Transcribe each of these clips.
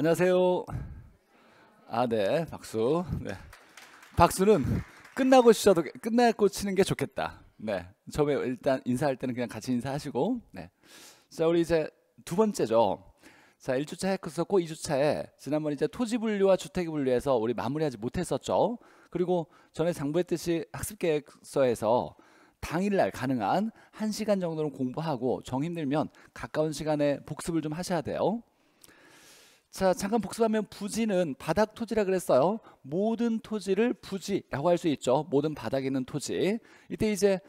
안녕하세요. 아, 네, 박수. 네. 박수는 끝나고 쉬셔도 끝나고 치는 게 좋겠다. 네, 처음에 일단 인사할 때는 그냥 같이 인사하시고, 네. 자, 우리 이제 두 번째죠. 자, 1주차 했었고 2주차에 지난번 이제 토지 분류와 주택 분류에서 우리 마무리하지 못했었죠. 그리고 전에 장부했듯이 학습 계획서에서 당일날 가능한 1시간 정도는 공부하고 정 힘들면 가까운 시간에 복습을 좀 하셔야 돼요. 자 잠깐 복습하면 부지는 바닥 토지라 그랬어요. 모든 토지를 부지라고 할 수 있죠. 모든 바닥에 있는 토지. 이때 이제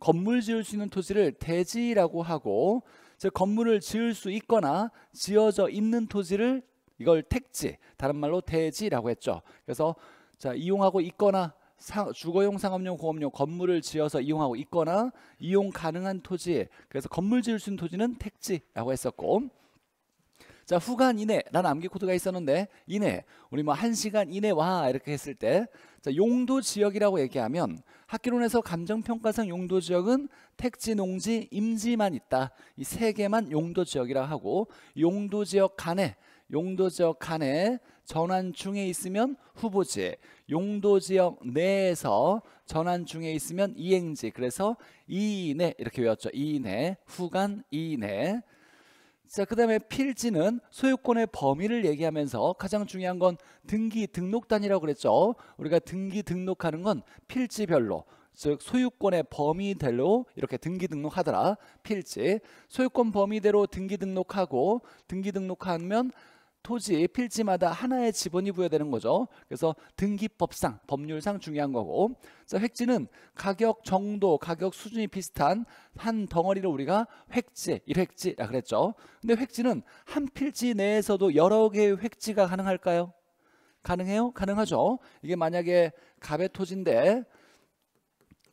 건물 지을 수 있는 토지를 대지라고 하고 즉 건물을 지을 수 있거나 지어져 있는 토지를 이걸 택지 다른 말로 대지라고 했죠. 그래서 자 이용하고 있거나 주거용 상업용 공업용 건물을 지어서 이용하고 있거나 이용 가능한 토지 그래서 건물 지을 수 있는 토지는 택지라고 했었고 자 후간 이내라는 암기 코드가 있었는데 이내 우리 뭐 한 시간 이내 와 이렇게 했을 때 자, 용도 지역이라고 얘기하면 학기론에서 감정평가상 용도 지역은 택지, 농지, 임지만 있다 이 세 개만 용도 지역이라 하고 용도 지역 간에 용도 지역 간에 전환 중에 있으면 후보지 용도 지역 내에서 전환 중에 있으면 이행지 그래서 이내 이렇게 외웠죠 이내 후간 이내 자, 그다음에 필지는 소유권의 범위를 얘기하면서 가장 중요한 건 등기 등록 단이라고 그랬죠. 우리가 등기 등록하는 건 필지별로 즉 소유권의 범위대로 이렇게 등기 등록하더라 필지 소유권 범위대로 등기 등록하고 등기 등록하면 토지 필지마다 하나의 지번이 부여되는 거죠. 그래서 등기법상 법률상 중요한 거고 그래서 획지는 가격 정도 가격 수준이 비슷한 한 덩어리를 우리가 획지 일획지라 그랬죠. 근데 획지는 한 필지 내에서도 여러 개의 획지가 가능할까요? 가능해요? 가능하죠. 이게 만약에 갑의 토지인데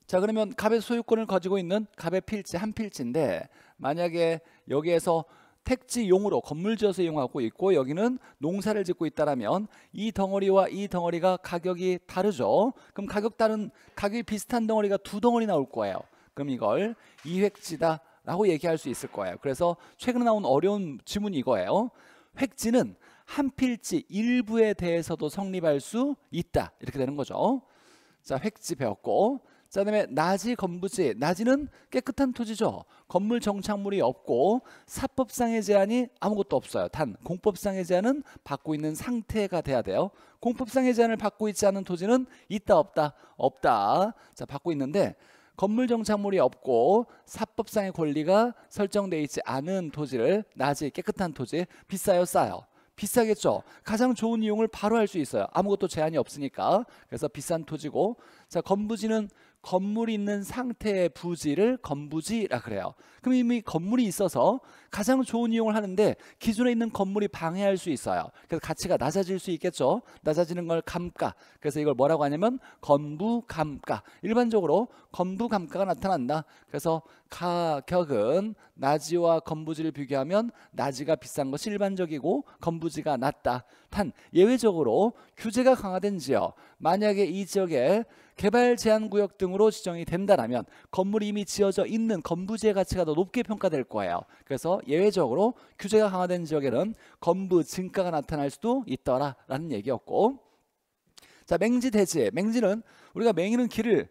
자 그러면 갑의 소유권을 가지고 있는 갑의 필지 한 필지인데 만약에 여기에서 택지용으로 건물 지어서 이용하고 있고 여기는 농사를 짓고 있다라면 이 덩어리와 이 덩어리가 가격이 다르죠. 그럼 가격 다른 가격이 비슷한 덩어리가 두 덩어리 나올 거예요. 그럼 이걸 이획지다라고 얘기할 수 있을 거예요. 그래서 최근에 나온 어려운 지문이 이거예요. 획지는 한 필지 일부에 대해서도 성립할 수 있다. 이렇게 되는 거죠. 자, 획지 배웠고 자, 그다음에 나지 건부지. 나지는 깨끗한 토지죠. 건물 정착물이 없고 사법상의 제한이 아무것도 없어요. 단 공법상의 제한은 받고 있는 상태가 돼야 돼요. 공법상의 제한을 받고 있지 않은 토지는 있다 없다 없다. 자, 받고 있는데 건물 정착물이 없고 사법상의 권리가 설정돼 있지 않은 토지를 나지 깨끗한 토지 비싸요 싸요. 비싸겠죠. 가장 좋은 이용을 바로 할 수 있어요. 아무것도 제한이 없으니까. 그래서 비싼 토지고. 자, 건부지는 건물이 있는 상태의 부지를 건부지라 그래요. 그럼 이미 건물이 있어서 가장 좋은 이용을 하는데 기존에 있는 건물이 방해할 수 있어요. 그래서 가치가 낮아질 수 있겠죠. 낮아지는 걸 감가. 그래서 이걸 뭐라고 하냐면 건부감가. 일반적으로 건부감가가 나타난다. 그래서 가격은 나지와 건부지를 비교하면 나지가 비싼 것이 일반적이고 건부지가 낮다. 단 예외적으로 규제가 강화된 지역, 만약에 이 지역에 개발 제한 구역 등으로 지정이 된다라면 건물이 이미 지어져 있는 건부지의 가치가 더 높게 평가될 거예요. 그래서 예외적으로 규제가 강화된 지역에는 건부 증가가 나타날 수도 있더라라는 얘기였고 자 맹지 대지 맹지는 우리가 맹이는 길을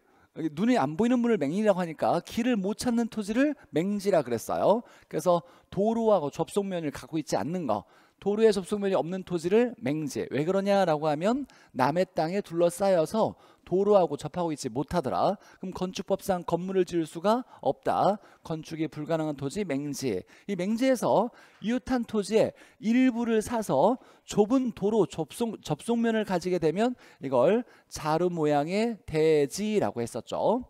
눈이 안 보이는 분을 맹이라고 하니까 길을 못 찾는 토지를 맹지라 그랬어요. 그래서 도로하고 접속면을 갖고 있지 않는 거. 도로에 접속면이 없는 토지를 맹제. 왜 그러냐라고 하면 남의 땅에 둘러싸여서 도로하고 접하고 있지 못하더라. 그럼 건축법상 건물을 지을 수가 없다. 건축이 불가능한 토지 맹지. 이 맹지에서 이웃한 토지의 일부를 사서 좁은 도로 접속, 접속면을 가지게 되면 이걸 자루 모양의 대지라고 했었죠.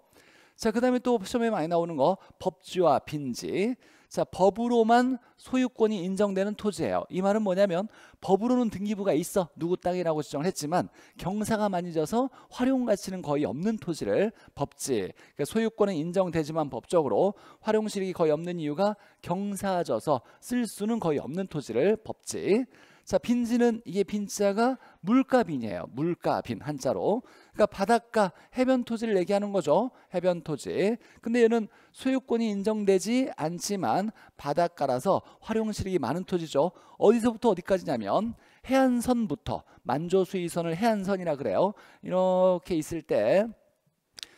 자, 그 다음에 또 시험에 많이 나오는 거 법지와 빈지. 자, 법으로만 소유권이 인정되는 토지예요. 이 말은 뭐냐면 법으로는 등기부가 있어 누구 땅이라고 주장을 했지만 경사가 많이 져서 활용 가치는 거의 없는 토지를 법지 그러니까 소유권은 인정되지만 법적으로 활용 실익이 거의 없는 이유가 경사져서 쓸 수는 거의 없는 토지를 법지 자, 빈지는 이게 빈자가 물가빈이에요. 물가빈 한자로. 그러니까 바닷가 해변 토지를 얘기하는 거죠. 해변 토지. 근데 얘는 소유권이 인정되지 않지만 바닷가라서 활용 실이 많은 토지죠. 어디서부터 어디까지냐면 해안선부터 만조수위선을 해안선이라 그래요. 이렇게 있을 때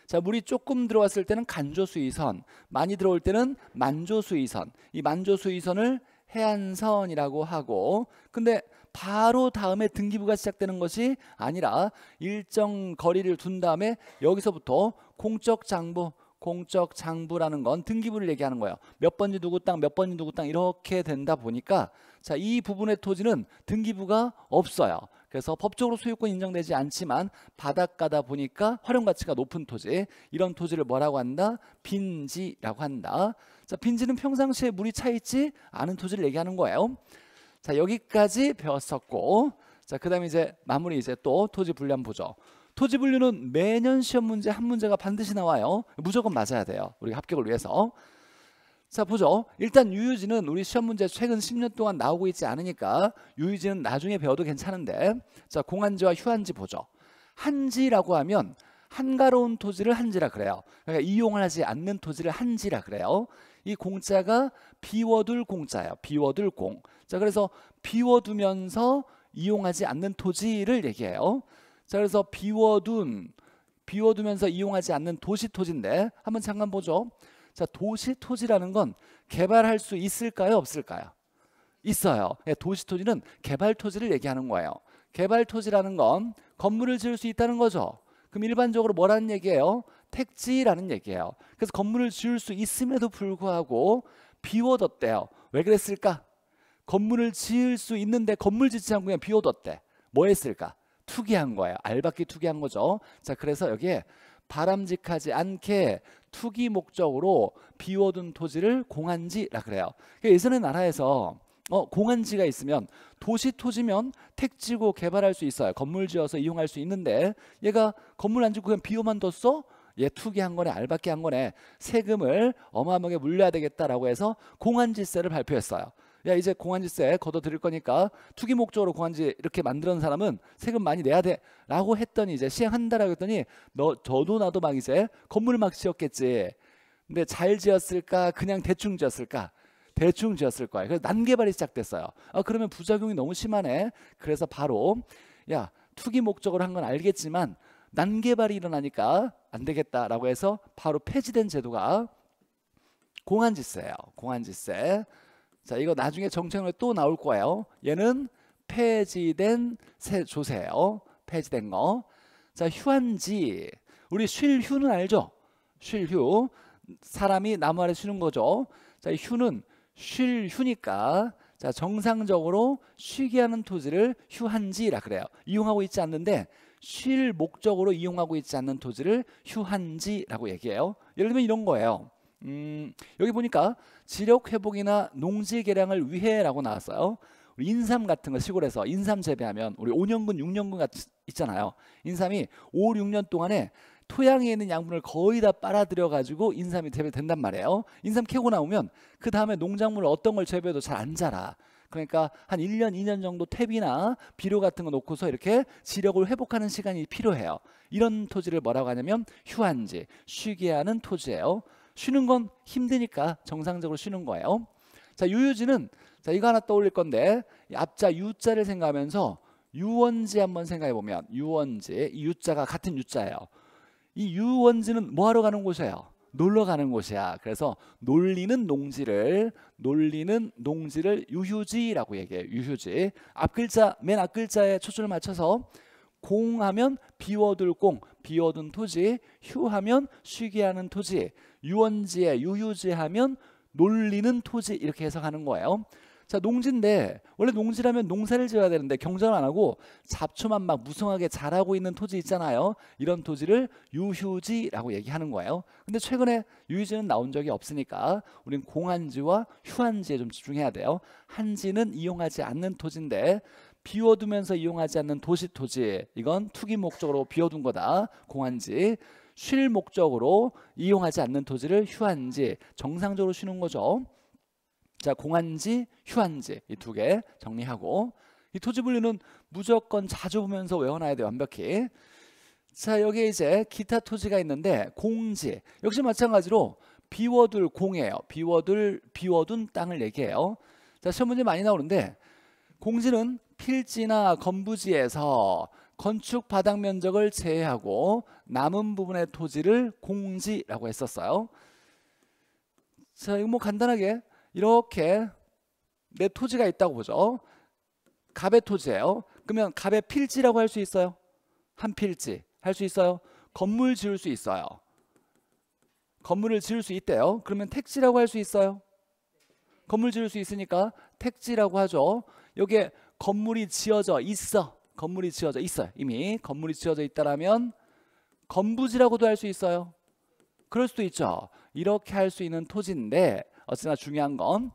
자, 물이 조금 들어왔을 때는 간조수위선, 많이 들어올 때는 만조수위선. 이 만조수위선을 해안선이라고 하고 근데 바로 다음에 등기부가 시작되는 것이 아니라 일정 거리를 둔 다음에 여기서부터 공적 장부 공적 장부라는 건 등기부를 얘기하는 거예요. 몇 번지 누구 땅, 몇 번지 누구 땅 이렇게 된다 보니까 자, 이 부분의 토지는 등기부가 없어요. 그래서 법적으로 소유권 인정되지 않지만 바닷가다 보니까 활용 가치가 높은 토지 이런 토지를 뭐라고 한다? 빈지라고 한다. 자, 빈지는 평상시에 물이 차 있지 않은 토지를 얘기하는 거예요. 자, 여기까지 배웠었고 자, 그다음에 이제 마무리 이제 또 토지 분류 보죠. 토지 분류는 매년 시험 문제 한 문제가 반드시 나와요. 무조건 맞아야 돼요. 우리 합격을 위해서. 자 보죠. 일단 유유지는 우리 시험 문제 최근 10년 동안 나오고 있지 않으니까 유유지는 나중에 배워도 괜찮은데 자공안지와휴안지 보죠. 한지라고 하면 한가로운 토지를 한지라 그래요. 그러니까 이용을 하지 않는 토지를 한지라 그래요. 이 공자가 비워둘 공자예요. 비워둘 공. 자 그래서 비워두면서 이용하지 않는 토지를 얘기해요. 자 그래서 비워둔 비워두면서 이용하지 않는 도시 토지인데 한번 잠깐 보죠. 자, 도시 토지라는 건 개발할 수 있을까요, 없을까요? 있어요. 예, 도시 토지는 개발 토지를 얘기하는 거예요. 개발 토지라는 건 건물을 지을 수 있다는 거죠. 그럼 일반적으로 뭐라는 얘기예요? 택지라는 얘기예요. 그래서 건물을 지을 수 있음에도 불구하고 비워뒀대요. 왜 그랬을까? 건물을 지을 수 있는데 건물 짓지 않고 그냥 비워뒀대. 뭐 했을까? 투기한 거예요. 알바끼 투기한 거죠. 자, 그래서 여기에 바람직하지 않게 투기 목적으로 비워둔 토지를 공한지라 그래요. 그러니까 예전의 나라에서 어, 공한지가 있으면 도시 토지면 택지고 개발할 수 있어요. 건물 지어서 이용할 수 있는데 얘가 건물 안 짓고 그냥 비워만 뒀어? 얘 투기한 거네 알바끼 한 거네 세금을 어마어마하게 물려야 되겠다라고 해서 공한지세를 발표했어요. 야 이제 공안지세 걷어드릴 거니까 투기 목적으로 공안지 이렇게 만드는 사람은 세금 많이 내야 돼라고 했더니 이제 시행한다라고 했더니 너 저도 나도 막 이제 건물 막 지었겠지. 근데 잘 지었을까 그냥 대충 지었을까? 대충 지었을 거야. 그래서 난개발이 시작됐어요. 아 그러면 부작용이 너무 심하네. 그래서 바로 야 투기 목적으로 한 건 알겠지만 난개발이 일어나니까 안 되겠다라고 해서 바로 폐지된 제도가 공안지세예요. 공안지세. 자, 이거 나중에 정책으로또 나올 거예요. 얘는 폐지된 새 조세요. 폐지된 거. 자, 휴한지. 우리 쉴 휴는 알죠? 쉴 휴. 사람이 나무 아래 쉬는 거죠. 자, 휴는 쉴 휴니까 자, 정상적으로 쉬게 하는 토지를 휴한지라 그래요. 이용하고 있지 않는데 쉴 목적으로 이용하고 있지 않는 토지를 휴한지라고 얘기해요. 예를 들면 이런 거예요. 음, 여기 보니까 지력 회복이나 농지 개량을 위해라고 나왔어요. 우리 인삼 같은 거 시골에서 인삼 재배하면 우리 5년근, 6년근 같 있잖아요. 인삼이 5, 6년 동안에 토양에 있는 양분을 거의 다 빨아들여 가지고 인삼이 재배된단 말이에요. 인삼 캐고 나오면 그 다음에 농작물 을 어떤 걸 재배해도 잘 안 자라. 그러니까 한 1년, 2년 정도 탭이나 비료 같은 거 놓고서 이렇게 지력을 회복하는 시간이 필요해요. 이런 토지를 뭐라고 하냐면 휴안지 쉬게 하는 토지예요. 쉬는 건 힘드니까 정상적으로 쉬는 거예요. 자, 유유지는 자, 이거 하나 떠올릴 건데 앞자 유자를 생각하면서 유원지 한번 생각해 보면 유원지 이 유자가 같은 유자예요. 이 유원지는 뭐 하러 가는 곳이에요? 놀러 가는 곳이야. 그래서 놀리는 농지를 놀리는 농지를 유휴지라고 얘기해요. 유휴지. 앞글자 맨 앞글자에 초점을 맞춰서 공하면 비워둘 공, 비워둔 토지, 휴하면 쉬게 하는 토지, 유원지에 유유지하면 놀리는 토지 이렇게 해석하는 거예요. 자 농지인데 원래 농지라면 농사를 지어야 되는데 경전 을안 하고 잡초만 막 무성하게 자라고 있는 토지 있잖아요. 이런 토지를 유휴지라고 얘기하는 거예요. 근데 최근에 유휴지는 나온 적이 없으니까 우린 공한지와 휴한지에 좀 집중해야 돼요. 한지는 이용하지 않는 토지인데 비워두면서 이용하지 않는 도시 토지 이건 투기 목적으로 비워둔 거다 공한지 쉴 목적으로 이용하지 않는 토지를 휴한지 정상적으로 쉬는 거죠. 자 공한지 휴한지 이 두 개 정리하고 이 토지 분류는 무조건 자주 보면서 외워놔야 돼요 완벽히 자 여기에 이제 기타 토지가 있는데 공지 역시 마찬가지로 비워둘 공이에요 비워둘 비워둔 땅을 얘기해요 자 시험 문제 많이 나오는데 공지는 필지나 건부지에서 건축 바닥 면적을 제외하고 남은 부분의 토지를 공지라고 했었어요. 자, 이거 뭐 간단하게 이렇게 내 토지가 있다고 보죠. 갑의 토지예요. 그러면 갑의 필지라고 할 수 있어요. 한 필지 할 수 있어요. 건물 지을 수 있어요. 건물을 지을 수 있대요. 그러면 택지라고 할 수 있어요. 건물 지을 수 있으니까 택지라고 하죠. 여기에 건물이 지어져 있어. 건물이 지어져 있어요. 이미 건물이 지어져 있다라면 건부지라고도 할 수 있어요. 그럴 수도 있죠. 이렇게 할 수 있는 토지인데 어찌나 중요한 건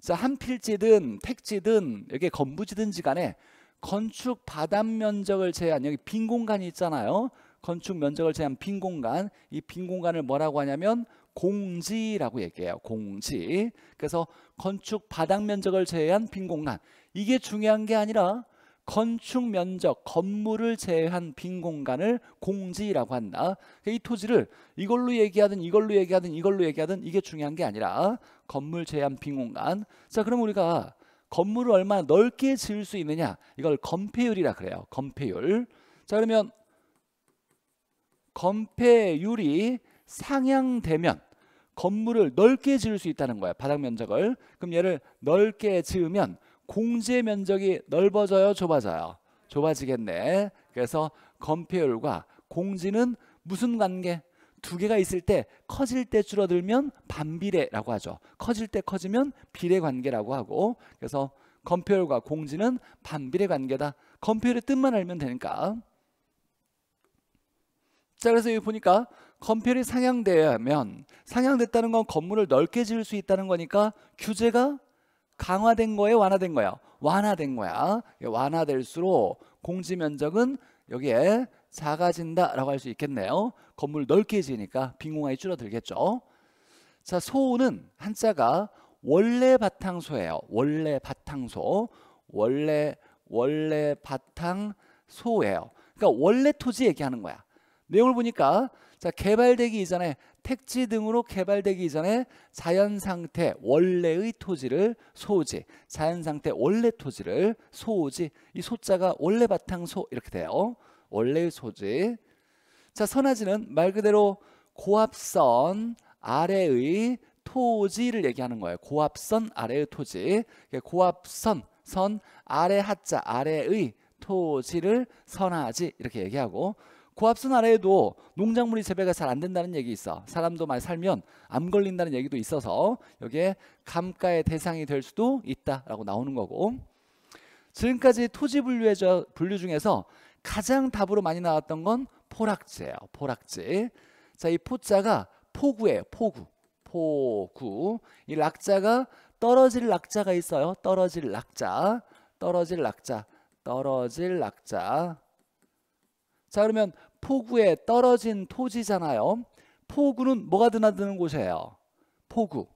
자, 한 필지든 택지든 이게 건부지든지 간에 건축 바닥 면적을 제한 여기 빈 공간이 있잖아요. 건축 면적을 제한 빈 공간 이 빈 공간을 뭐라고 하냐면 공지라고 얘기해요. 공지. 그래서 건축 바닥 면적을 제외한 빈 공간. 이게 중요한 게 아니라 건축 면적, 건물을 제외한 빈 공간을 공지라고 한다. 그러니까 이 토지를 이걸로 얘기하든 이걸로 얘기하든 이걸로 얘기하든 이게 중요한 게 아니라 건물 제외한 빈 공간. 자, 그럼 우리가 건물을 얼마나 넓게 지을 수 있느냐 이걸 건폐율이라 그래요 건폐율 자 그러면 건폐율이 상향되면 건물을 넓게 지을 수 있다는 거예요 바닥 면적을 그럼 얘를 넓게 지으면 공지의 면적이 넓어져요, 좁아져요? 좁아지겠네. 그래서 건폐율과 공지는 무슨 관계? 두 개가 있을 때 커질 때 줄어들면 반비례라고 하죠. 커질 때 커지면 비례 관계라고 하고 그래서 건폐율과 공지는 반비례 관계다. 건폐율의 뜻만 알면 되니까. 자 그래서 여기 보니까 건폐율이 상향되면 상향됐다는 건 건물을 넓게 지을 수 있다는 거니까 규제가 강화된 거예요 완화된 거예요 완화된 거야. 완화될수록 공지 면적은 여기에 작아진다라고 할 수 있겠네요. 건물 넓게 지니까 빈 공간이 줄어들겠죠. 자, 소우는 한자가 원래 바탕소예요. 원래 바탕소. 원래 원래 바탕소예요. 그러니까 원래 토지 얘기하는 거야. 내용을 보니까 자, 개발되기 이전에 택지 등으로 개발되기 이전에 자연 상태 원래의 토지를 소지, 자연 상태 원래 토지를 소지. 이 소자가 원래 바탕 소 이렇게 돼요. 원래의 소지. 자, 선화지는 말 그대로 고압선 아래의 토지를 얘기하는 거예요. 고압선 아래의 토지. 그러니까 고압선 선 아래 하자 아래의 토지를 선하지 이렇게 얘기하고 고압수 나라에도 농작물이 재배가 잘 안 된다는 얘기 있어. 사람도 많이 살면 암 걸린다는 얘기도 있어서 여기에 감가의 대상이 될 수도 있다라고 나오는 거고. 지금까지 토지 분류 분류 중에서 가장 답으로 많이 나왔던 건 포락지예요. 포락지. 자, 이 포자가 포구예요. 포구. 포구. 이 락자가 떨어질 락자가 있어요. 떨어질 락자. 떨어질 락자. 떨어질 락자. 자, 그러면 포구에 떨어진 토지잖아요. 포구는 뭐가 드나드는 곳이에요? 포구.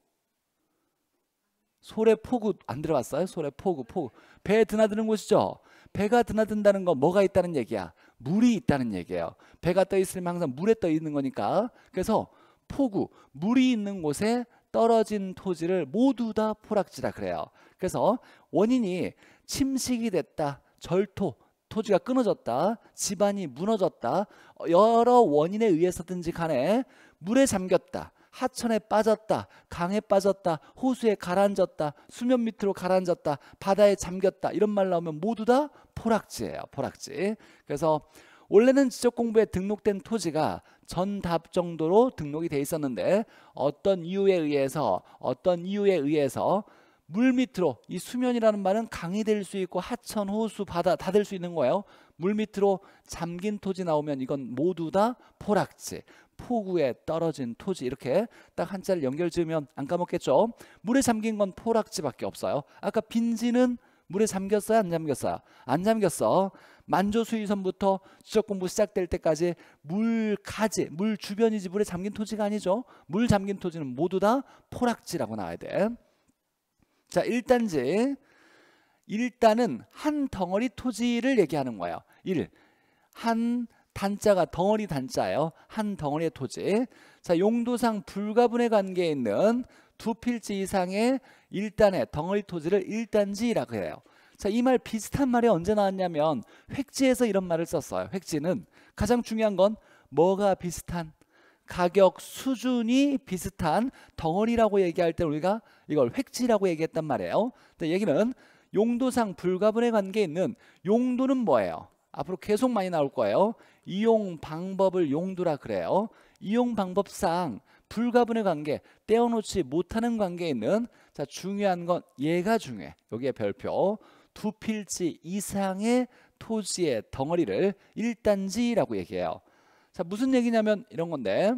소래 포구 안 들어봤어요? 소래 포구 포구. 배에 드나드는 곳이죠. 배가 드나든다는 건 뭐가 있다는 얘기야? 물이 있다는 얘기예요. 배가 떠 있으면 항상 물에 떠 있는 거니까. 그래서 포구, 물이 있는 곳에 떨어진 토지를 모두 다 포락지라 그래요. 그래서 원인이 침식이 됐다, 절토, 토지가 끊어졌다, 집안이 무너졌다, 여러 원인에 의해서든지 간에 물에 잠겼다, 하천에 빠졌다, 강에 빠졌다, 호수에 가라앉았다, 수면 밑으로 가라앉았다, 바다에 잠겼다 이런 말 나오면 모두 다 포락지예요. 포락지. 그래서 원래는 지적 공부에 등록된 토지가 전답 정도로 등록이 돼 있었는데 어떤 이유에 의해서 어떤 이유에 의해서 물 밑으로 이 수면이라는 말은 강이 될 수 있고 하천, 호수, 바다 다 될 수 있는 거예요. 물 밑으로 잠긴 토지 나오면 이건 모두 다 포락지, 포구에 떨어진 토지 이렇게 딱 한자를 연결 지으면 안 까먹겠죠. 물에 잠긴 건 포락지밖에 없어요. 아까 빈지는 물에 잠겼어요? 안 잠겼어요? 안 잠겼어. 만조수위선부터 지적공부 시작될 때까지 물가지, 물 주변이지 물에 잠긴 토지가 아니죠. 물 잠긴 토지는 모두 다 포락지라고 나와야 돼. 자, 1단지. 일단은 한 덩어리 토지를 얘기하는 거예요. 1. 한 단자가 덩어리 단자예요. 한 덩어리의 토지. 자, 용도상 불가분의 관계에 있는 두 필지 이상의 일단의 덩어리 토지를 일단지라고 해요. 자, 이 말 비슷한 말이 언제 나왔냐면 획지에서 이런 말을 썼어요. 획지는 가장 중요한 건 뭐가 비슷한 가격 수준이 비슷한 덩어리라고 얘기할 때 우리가 이걸 획지라고 얘기했단 말이에요. 근데 얘기는 용도상 불가분의 관계에 있는 용도는 뭐예요? 앞으로 계속 많이 나올 거예요. 이용 방법을 용도라 그래요. 이용 방법상 불가분의 관계, 떼어놓지 못하는 관계에 있는 자 중요한 건 얘가 중요해. 여기에 별표. 두 필지 이상의 토지의 덩어리를 1단지라고 얘기해요. 자 무슨 얘기냐면 이런 건데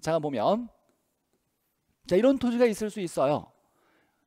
잠깐 보면 자 이런 토지가 있을 수 있어요.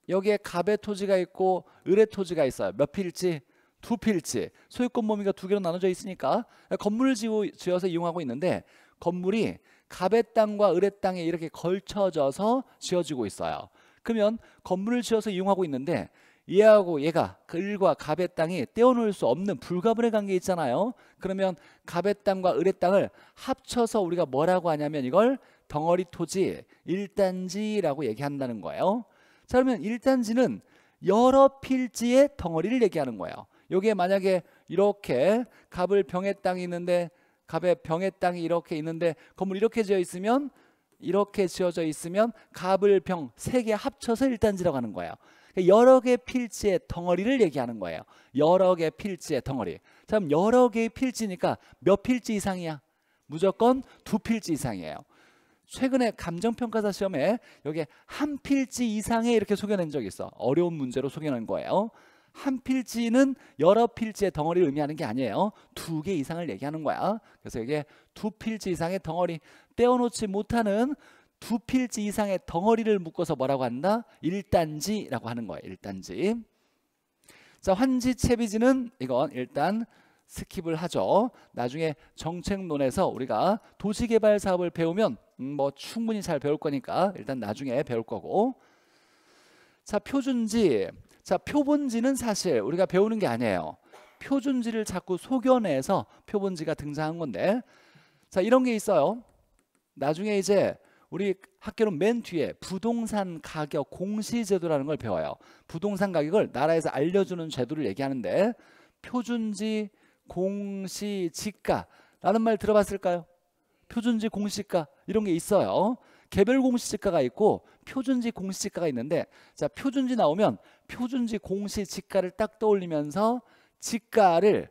여기에 갑의 토지가 있고 을의 토지가 있어요. 몇 필지? 두 필지. 소유권 범위가 두 개로 나눠져 있으니까 건물을 지어서 이용하고 있는데 건물이 갑의 땅과 을의 땅에 이렇게 걸쳐져서 지어지고 있어요. 그러면 건물을 지어서 이용하고 있는데 얘하고 얘가 그 을과 갑의 땅이 떼어놓을 수 없는 불가분의 관계 있잖아요. 그러면 갑의 땅과 을의 땅을 합쳐서 우리가 뭐라고 하냐면 이걸 덩어리 토지 일단지라고 얘기한다는 거예요. 자 그러면 일단지는 여러 필지의 덩어리를 얘기하는 거예요. 여기에 만약에 이렇게 갑을 병의 땅이 있는데 갑의 병의 땅이 이렇게 있는데 건물 이렇게 지어 있으면 이렇게 지어져 있으면 갑을 병 세 개 합쳐서 일단지라고 하는 거예요. 그 여러 개의 필지의 덩어리를 얘기하는 거예요. 여러 개의 필지의 덩어리. 참 여러 개의 필지니까 몇 필지 이상이야? 무조건 두 필지 이상이에요. 최근에 감정평가사 시험에 여기 한 필지 이상에 이렇게 소개낸 적이 있어. 어려운 문제로 소개낸 거예요. 한 필지는 여러 필지의 덩어리를 의미하는 게 아니에요. 두 개 이상을 얘기하는 거야. 그래서 이게 두 필지 이상의 덩어리 떼어놓지 못하는 두 필지 이상의 덩어리를 묶어서 뭐라고 한다? 일단지라고 하는 거예요. 일단지 자, 환지 채비지는 이건 일단 스킵을 하죠. 나중에 정책론에서 우리가 도시개발 사업을 배우면 음, 뭐 충분히 잘 배울 거니까 일단 나중에 배울 거고. 자, 표준지. 자, 표본지는 사실 우리가 배우는 게 아니에요. 표준지를 자꾸 소견해서 표본지가 등장한 건데. 자, 이런 게 있어요. 나중에 이제 우리 학교는 맨 뒤에 부동산 가격 공시 제도라는 걸 배워요. 부동산 가격을 나라에서 알려주는 제도를 얘기하는데 표준지 공시 지가라는 말 들어봤을까요? 표준지 공시가 이런 게 있어요. 개별 공시지가가 있고 표준지 공시지가가 있는데 자 표준지 나오면 표준지 공시지가를 딱 떠올리면서 지가를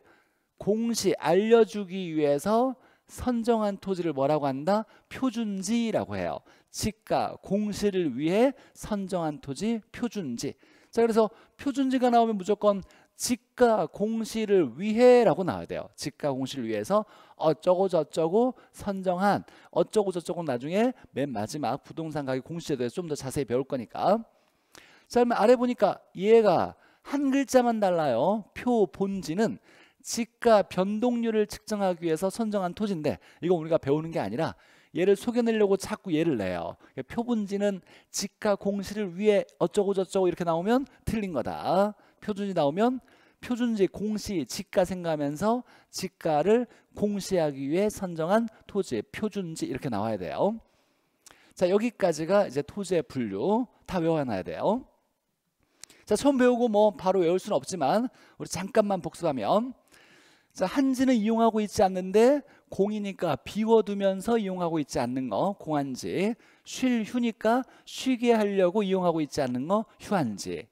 공시 알려주기 위해서 선정한 토지를 뭐라고 한다? 표준지라고 해요. 지가 공시를 위해 선정한 토지 표준지. 자 그래서 표준지가 나오면 무조건 지가 공시를 위해라고 나와야 돼요. 지가 공시를 위해서 어쩌고 저쩌고 선정한 어쩌고 저쩌고 나중에 맨 마지막 부동산 가격 공시에 대해서 좀 더 자세히 배울 거니까. 자 그러면 아래 보니까 얘가 한 글자만 달라요. 표 본지는 지가 변동률을 측정하기 위해서 선정한 토지인데 이거 우리가 배우는 게 아니라 얘를 속여내려고 자꾸 얘를 내요. 그러니까 표본지는 지가 공시를 위해 어쩌고저쩌고 이렇게 나오면 틀린 거다. 표준지 나오면 표준지 공시 지가 생각하면서 지가를 공시하기 위해 선정한 토지의 표준지 이렇게 나와야 돼요. 자 여기까지가 이제 토지의 분류 다 외워놔야 돼요. 자 처음 배우고 뭐 바로 외울 수는 없지만 우리 잠깐만 복습하면 자, 한지는 이용하고 있지 않는데 공이니까 비워두면서 이용하고 있지 않는 거 공한지 쉴 휴니까 쉬게 하려고 이용하고 있지 않는 거 휴한지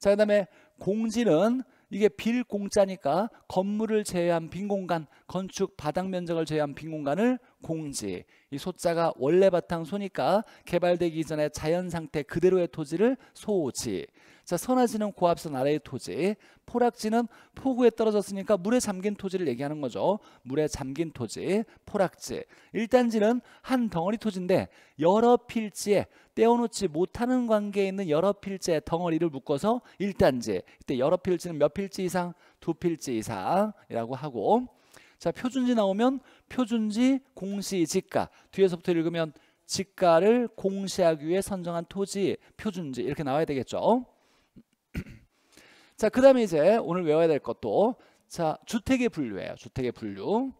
자 그다음에 공지는 이게 빌 공짜니까 건물을 제외한 빈 공간 건축 바닥 면적을 제외한 빈 공간을 공지 이 소자가 원래 바탕 소니까 개발되기 전에 자연 상태 그대로의 토지를 소지 자, 선화지는 고압선 아래의 토지, 포락지는 폭우에 떨어졌으니까 물에 잠긴 토지를 얘기하는 거죠. 물에 잠긴 토지, 포락지. 일단지는한 덩어리 토지인데 여러 필지에 떼어놓지 못하는 관계에 있는 여러 필지의 덩어리를 묶어서 일단지 이때 여러 필지는 몇 필지 이상? 두 필지 이상이라고 하고 자, 표준지 나오면 표준지 공시 지가 뒤에서부터 읽으면 지가를 공시하기 위해 선정한 토지 표준지 이렇게 나와야 되겠죠. 자, 그 다음에 이제 오늘 외워야 될 것도 자, 주택의 분류예요. 주택의 분류.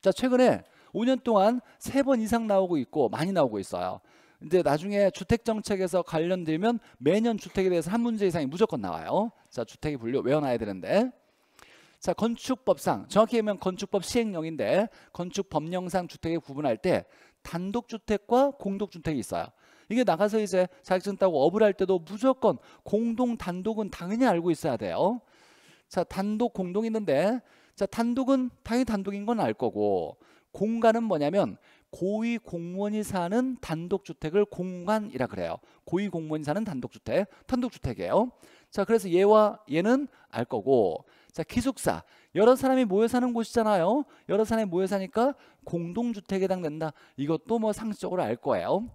자, 최근에 5년 동안 3번 이상 나오고 있고 많이 나오고 있어요. 근데 나중에 주택 정책에서 관련되면 매년 주택에 대해서 한 문제 이상이 무조건 나와요. 자, 주택의 분류 외워놔야 되는데. 자, 건축법상 정확히 얘기하면 건축법 시행령인데 건축 법령상 주택에 구분할 때 단독주택과 공동주택이 있어요. 이게 나가서 이제 자격증 따고 업을 할 때도 무조건 공동 단독은 당연히 알고 있어야 돼요. 자, 단독 공동 있는데 자, 단독은 당연히 단독인 건 알 거고 공간은 뭐냐면 고위 공무원이 사는 단독주택을 공간이라 그래요. 고위 공무원이 사는 단독주택, 단독주택이에요. 자, 그래서 얘와 얘는 알 거고, 자, 기숙사. 여러 사람이 모여 사는 곳이잖아요. 여러 사람이 모여 사니까 공동주택에 해당된다. 이것도 뭐 상식적으로 알 거예요.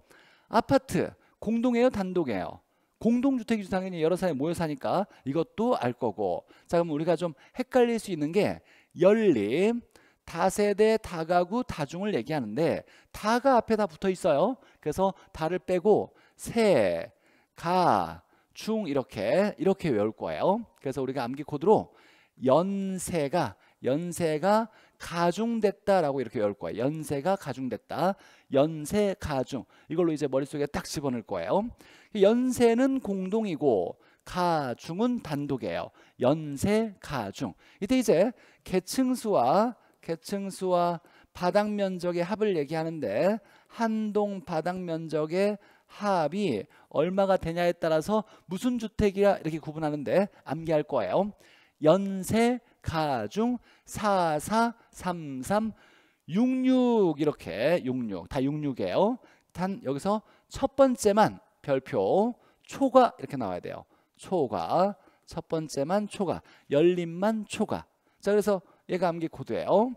아파트 공동해요 단독해요 공동주택이죠 당연히 여러 사람이 모여 사니까 이것도 알 거고 자 그럼 우리가 좀 헷갈릴 수 있는 게 열림 다세대 다가구 다중을 얘기하는데 다가 앞에 다 붙어 있어요 그래서 다를 빼고 세가중 이렇게 이렇게 외울 거예요 그래서 우리가 암기 코드로 연세가 연세가 가중됐다라고 이렇게 외울 거예요 연세가 가중됐다 연세, 가중 이걸로 이제 머릿속에 딱 집어넣을 거예요. 연세는 공동이고 가중은 단독이에요. 연세, 가중. 이때 이제 계층수와 계층수와 바닥 면적의 합을 얘기하는데 한동 바닥 면적의 합이 얼마가 되냐에 따라서 무슨 주택이라 이렇게 구분하는데 암기할 거예요. 연세, 가중, 4433 66 이렇게 66 다 66이에요. 단 여기서 첫 번째만 별표 초가 이렇게 나와야 돼요. 초가 첫 번째만 초가 열림만 초가. 자 그래서 얘가 암기 코드예요.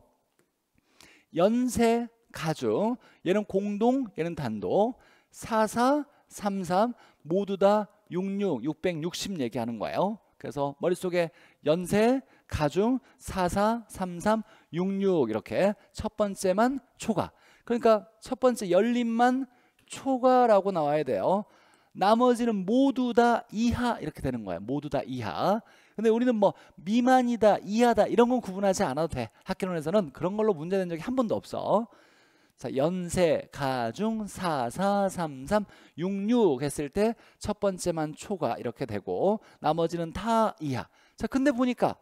연세 가중 얘는 공동 얘는 단독 44 33 모두 다66 660 얘기하는 거예요. 그래서 머릿속에 연세 가중, 44, 33, 66 이렇게 첫 번째만 초과. 그러니까 첫 번째 열림만 초과라고 나와야 돼요. 나머지는 모두 다 이하 이렇게 되는 거예요 모두 다 이하. 근데 우리는 뭐 미만이다, 이하다 이런 건 구분하지 않아도 돼. 학교론에서는 그런 걸로 문제 된 적이 한 번도 없어. 자, 연세, 가중, 4, 4, 3, 3, 6, 6 했을 때 첫 번째만 초과 이렇게 되고 나머지는 다 이하. 자, 근데 보니까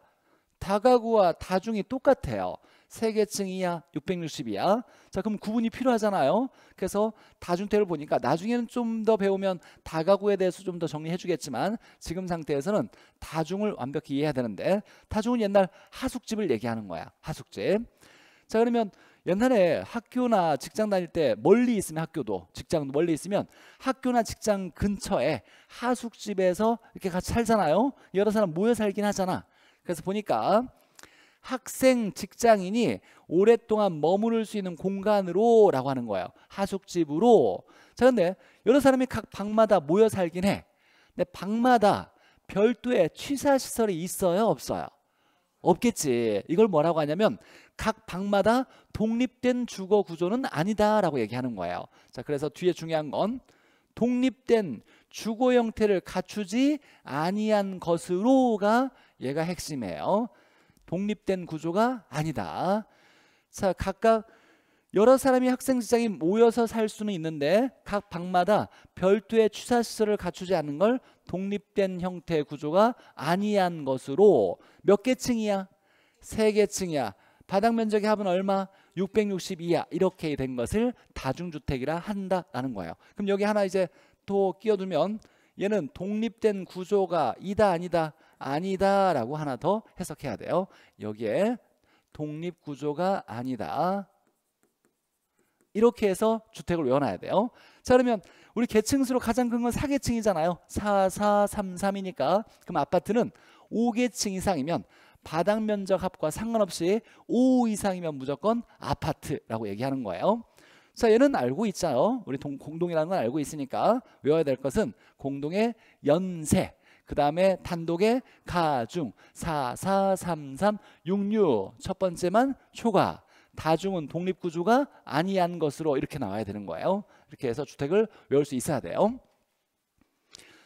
다가구와 다중이 똑같아요. 세계층 이하 660이야. 자 그럼 구분이 필요하잖아요. 그래서 다중태를 보니까 나중에는 좀 더 배우면 다가구에 대해서 좀 더 정리해 주겠지만 지금 상태에서는 다중을 완벽히 이해해야 되는데 다중은 옛날 하숙집을 얘기하는 거야. 하숙집. 자 그러면 옛날에 학교나 직장 다닐 때 멀리 있으면 학교도 직장도 멀리 있으면 학교나 직장 근처에 하숙집에서 이렇게 같이 살잖아요. 여러 사람 모여 살긴 하잖아. 그래서 보니까 학생, 직장인이 오랫동안 머무를 수 있는 공간으로 라고 하는 거예요. 하숙집으로. 자, 근데 여러 사람이 각 방마다 모여 살긴 해. 근데 방마다 별도의 취사시설이 있어요? 없어요? 없겠지. 이걸 뭐라고 하냐면 각 방마다 독립된 주거 구조는 아니다라고 얘기하는 거예요. 자, 그래서 뒤에 중요한 건 독립된 주거 형태를 갖추지 아니한 것으로가 얘가 핵심이에요. 독립된 구조가 아니다. 자, 각각 여러 사람이 학생 직장이 모여서 살 수는 있는데 각 방마다 별도의 취사시설을 갖추지 않은 걸 독립된 형태의 구조가 아니한 것으로 몇 개 층이야? 세 개 층이야. 바닥 면적의 합은 얼마? 6 6 2야 이렇게 된 것을 다중주택이라 한다라는 거예요. 그럼 여기 하나 이제 또끼어두면 얘는 독립된 구조가 이다 아니다 아니다라고 하나 더 해석해야 돼요. 여기에 독립 구조가 아니다. 이렇게 해서 주택을 외워놔야 돼요. 자 그러면 우리 계층수로 가장 큰 건 4계층이잖아요. 4, 4, 3, 3이니까 그럼 아파트는 5계층 이상이면 바닥 면적 합과 상관없이 5 이상이면 무조건 아파트라고 얘기하는 거예요. 자 얘는 알고 있잖아요. 우리 동, 공동이라는 건 알고 있으니까 외워야 될 것은 공동의 연세 그 다음에 단독의 가중 443366 첫 번째만 초과 다중은 독립구조가 아니한 것으로 이렇게 나와야 되는 거예요. 이렇게 해서 주택을 외울 수 있어야 돼요.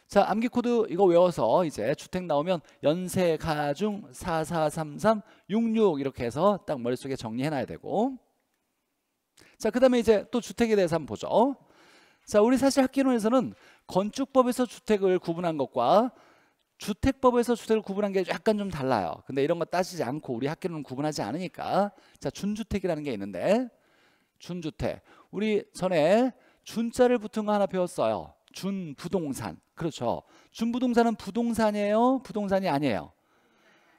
자 암기 코드 이거 외워서 이제 주택 나오면 연세 가중 443366 이렇게 해서 딱 머릿속에 정리해놔야 되고 자그 다음에 이제 또 주택에 대해서 한번 보죠 자 우리 사실 학기론에서는 건축법에서 주택을 구분한 것과 주택법에서 주택을 구분한 게 약간 좀 달라요. 근데 이런 거 따지지 않고 우리 학교는 구분하지 않으니까 자 준주택이라는 게 있는데 준주택 우리 전에 준자를 붙은 거 하나 배웠어요. 준부동산 그렇죠. 준부동산은 부동산이에요? 부동산이 아니에요.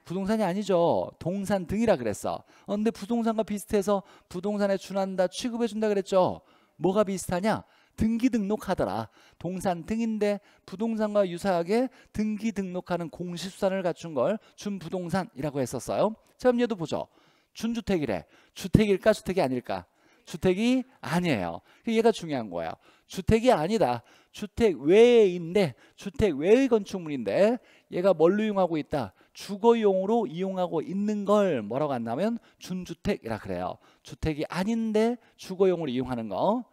부동산이 아니죠. 동산 등이라 그랬어. 어, 근데 부동산과 비슷해서 부동산에 준한다, 취급해준다 그랬죠. 뭐가 비슷하냐? 등기 등록하더라. 동산 등인데 부동산과 유사하게 등기 등록하는 공시수단을 갖춘 걸 준부동산이라고 했었어요. 자, 그럼 얘도 보죠. 준주택이래. 주택일까 주택이 아닐까? 주택이 아니에요. 얘가 그 중요한 거예요. 주택이 아니다. 주택 외인데 주택 외의 건축물인데 얘가 뭘로 이용하고 있다. 주거용으로 이용하고 있는 걸 뭐라고 한다면 준주택이라 그래요. 주택이 아닌데 주거용으로 이용하는 거.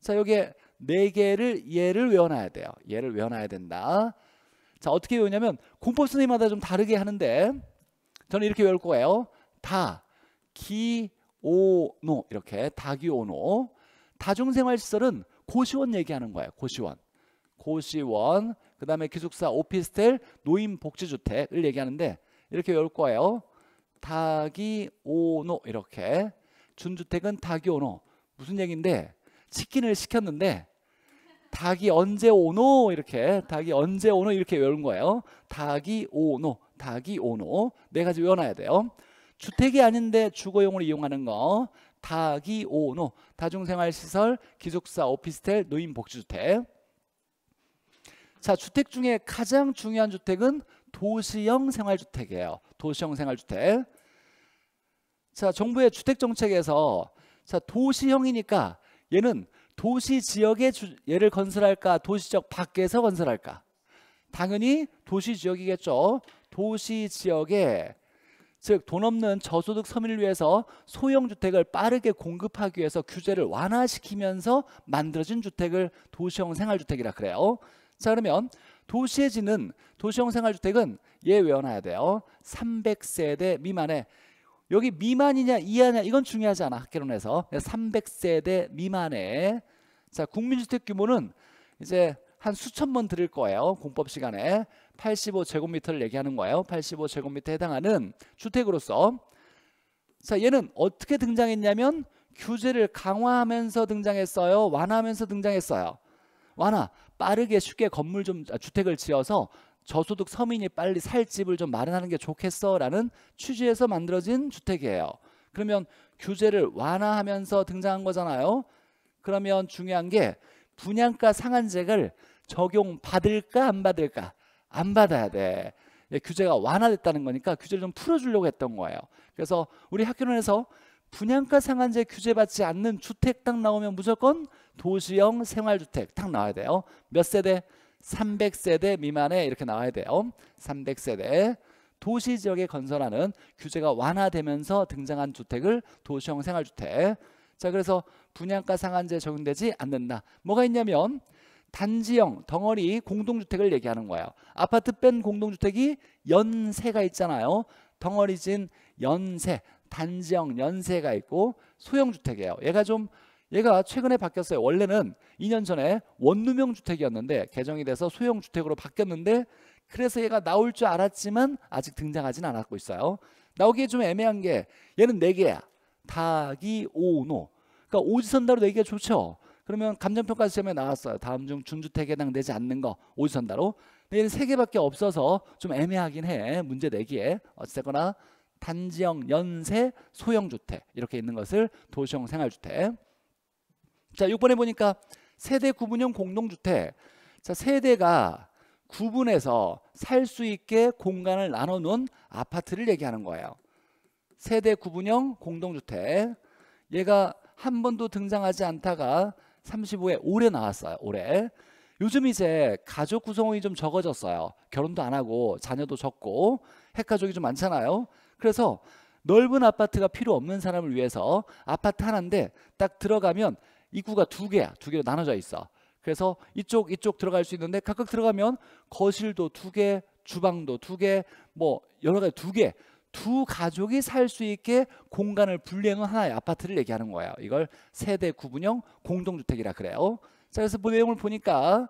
자, 여기에 네 개를 얘를 외워놔야 돼요. 얘를 외워놔야 된다. 자 어떻게 외우냐면 공법 선생님마다 좀 다르게 하는데 저는 이렇게 외울 거예요. 다, 기, 오, 노 이렇게 다기, 오, 노 다중생활시설은 고시원 얘기하는 거예요. 고시원, 고시원 그 다음에 기숙사, 오피스텔, 노인복지주택을 얘기하는데 이렇게 외울 거예요. 다기, 오, 노 이렇게 준주택은 다기, 오, 노 무슨 얘기인데 치킨을 시켰는데 닭이 언제 오노 이렇게 닭이 언제 오노 이렇게 외운 거예요. 닭이 오노, 닭이 오노 네 가지 외워놔야 돼요. 주택이 아닌데 주거용으로 이용하는 거 닭이 오노 다중생활시설, 기숙사, 오피스텔, 노인복지주택. 자 주택 중에 가장 중요한 주택은 도시형 생활주택이에요. 도시형 생활주택. 자 정부의 주택 정책에서 자 도시형이니까 얘는 도시 지역에 주, 얘를 건설할까 도시 지역 밖에서 건설할까 당연히 도시 지역이겠죠 도시 지역에 즉 돈 없는 저소득 서민을 위해서 소형 주택을 빠르게 공급하기 위해서 규제를 완화시키면서 만들어진 주택을 도시형 생활주택이라 그래요 자 그러면 도시에 지는 도시형 생활주택은 얘 외워놔야 돼요 300세대 미만의 여기 미만이냐 이하냐 이건 중요하지 않아 학계론에서 300세대 미만의 자 국민주택 규모는 이제 한 수천 번 들을 거예요 공법 시간에 85제곱미터를 얘기하는 거예요 85제곱미터에 해당하는 주택으로서 자 얘는 어떻게 등장했냐면 규제를 강화하면서 등장했어요 완화하면서 등장했어요 완화 빠르게 쉽게 건물 좀 아, 주택을 지어서 저소득 서민이 빨리 살 집을 좀 마련하는 게 좋겠어라는 취지에서 만들어진 주택이에요. 그러면 규제를 완화하면서 등장한 거잖아요. 그러면 중요한 게 분양가 상한제를 적용받을까 안 받을까 안 받아야 돼. 예, 규제가 완화됐다는 거니까 규제를 좀 풀어주려고 했던 거예요. 그래서 우리 학교론에서 분양가 상한제 규제받지 않는 주택 딱 나오면 무조건 도시형 생활주택 딱 나와야 돼요. 몇 세대? 300세대 미만에 이렇게 나와야 돼요. 300세대. 도시 지역에 건설하는 규제가 완화되면서 등장한 주택을 도시형 생활주택. 자, 그래서 분양가 상한제 적용되지 않는다. 뭐가 있냐면 단지형 덩어리 공동주택을 얘기하는 거예요. 아파트 뺀 공동주택이 연세가 있잖아요. 덩어리진 연세, 단지형 연세가 있고 소형주택이에요. 얘가 좀 얘가 최근에 바뀌었어요. 원래는 2년 전에 원룸형 주택이었는데 개정이 돼서 소형 주택으로 바뀌었는데 그래서 얘가 나올 줄 알았지만 아직 등장하진 않았고 있어요. 나오기에 좀 애매한 게 얘는 4개야. 다기 오노. 그러니까 오지선다로 4개 좋죠. 그러면 감정평가 시험에 나왔어요. 다음 중 준주택에 해당되지 않는 거 오지선다로. 근데 얘는 3개밖에 없어서 좀 애매하긴 해. 문제 내기에. 네 어쨌거나 단지형 연세 소형 주택 이렇게 있는 것을 도시형 생활주택 자, 6번에 보니까 세대 구분형 공동주택. 자, 세대가 구분해서 살 수 있게 공간을 나눠 놓은 아파트를 얘기하는 거예요. 세대 구분형 공동주택. 얘가 한 번도 등장하지 않다가 35에 올해 나왔어요. 올해. 요즘 이제 가족 구성원이 좀 적어졌어요. 결혼도 안 하고 자녀도 적고 핵가족이 좀 많잖아요. 그래서 넓은 아파트가 필요 없는 사람을 위해서 아파트 하나인데 딱 들어가면 입구가 두 개야. 두 개로 나눠져 있어. 그래서 이쪽 이쪽 들어갈 수 있는데 각각 들어가면 거실도 두 개, 주방도 두 개, 뭐 여러 가지 두 개. 두 가족이 살 수 있게 공간을 분리해 놓은 하나의 아파트를 얘기하는 거예요. 이걸 세대 구분형 공동주택이라 그래요. 자, 그래서 그 내용을 보니까